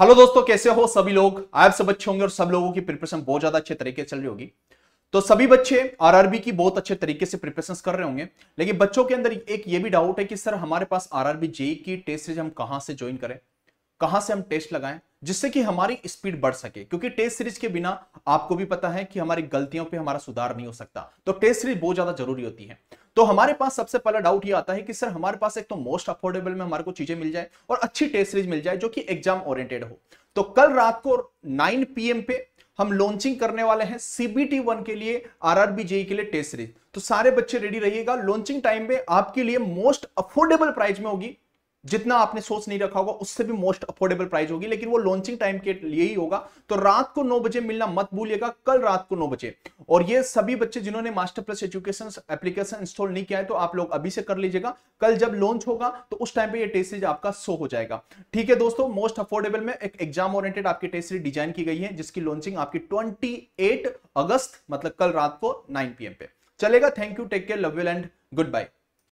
hello दोस्तों कैसे हो सभी लोग आप सब अच्छे होंगे और सब लोगों की प्रिपरेशन बहुत ज्यादा अच्छे तरीके से चल रही होगी तो सभी बच्चे आरआरबी की बहुत अच्छे तरीके से प्रिपरेशन कर रहे होंगे लेकिन बच्चों के अंदर एक ये भी डाउट है कि सर हमारे पास आरआरबी जेई की टेस्ट सीरीज हम कहां से ज्वाइन करें कहां से हम टेस्ट लगाएं जिससे कि हमारी स्पीड बढ़ सके क्योंकि टेस्ट सीरीज के बिना आपको भी पता है कि हमारी गलतियों पे हमारा सुधार नहीं हो सकता तो टेस्ट सीरीज बहुत ज्यादा जरूरी होती है तो हमारे पास सबसे पहला डाउट ये आता है कि सर हमारे पास एक तो मोस्ट अफोर्डेबल में हमारे को चीजें मिल जाए और अच्छी टेस्ट सीरीज मिल जाए जो कि एग्जाम ओरिएंटेड हो तो कल रात को नाइन पी पे हम लॉन्चिंग करने वाले हैं सीबीटी वन के लिए आरआरबी जेई e के लिए टेस्ट सीरीज तो सारे बच्चे रेडी रहिएगा लॉन्चिंग टाइम पे आपके लिए मोस्ट अफोर्डेबल प्राइस में होगी जितना आपने सोच नहीं रखा होगा उससे भी मोस्ट अफोर्डेबल प्राइस होगी लेकिन वो लॉन्चिंग टाइम के लिए ही होगा तो रात को नौ बजे मिलना मत भूलिएगा कल रात को नौ बजे और ये सभी बच्चे जिन्होंने master plus education application install नहीं किया है तो आप लोग अभी से कर लीजिएगा कल जब लॉन्च होगा तो उस टाइम पर यह टेस्ट सीरीज आपका शो हो जाएगा ठीक है दोस्तों मोस्ट अफोर्डेबल में एक एग्जाम ओरियंटेड आपकी टेस्ट सीरीज डिजाइन की गई है जिसकी लॉन्चिंग आपकी ट्वेंटी अगस्त मतलब कल रात को नाइन पी पे चलेगा thank you take care love you and good bye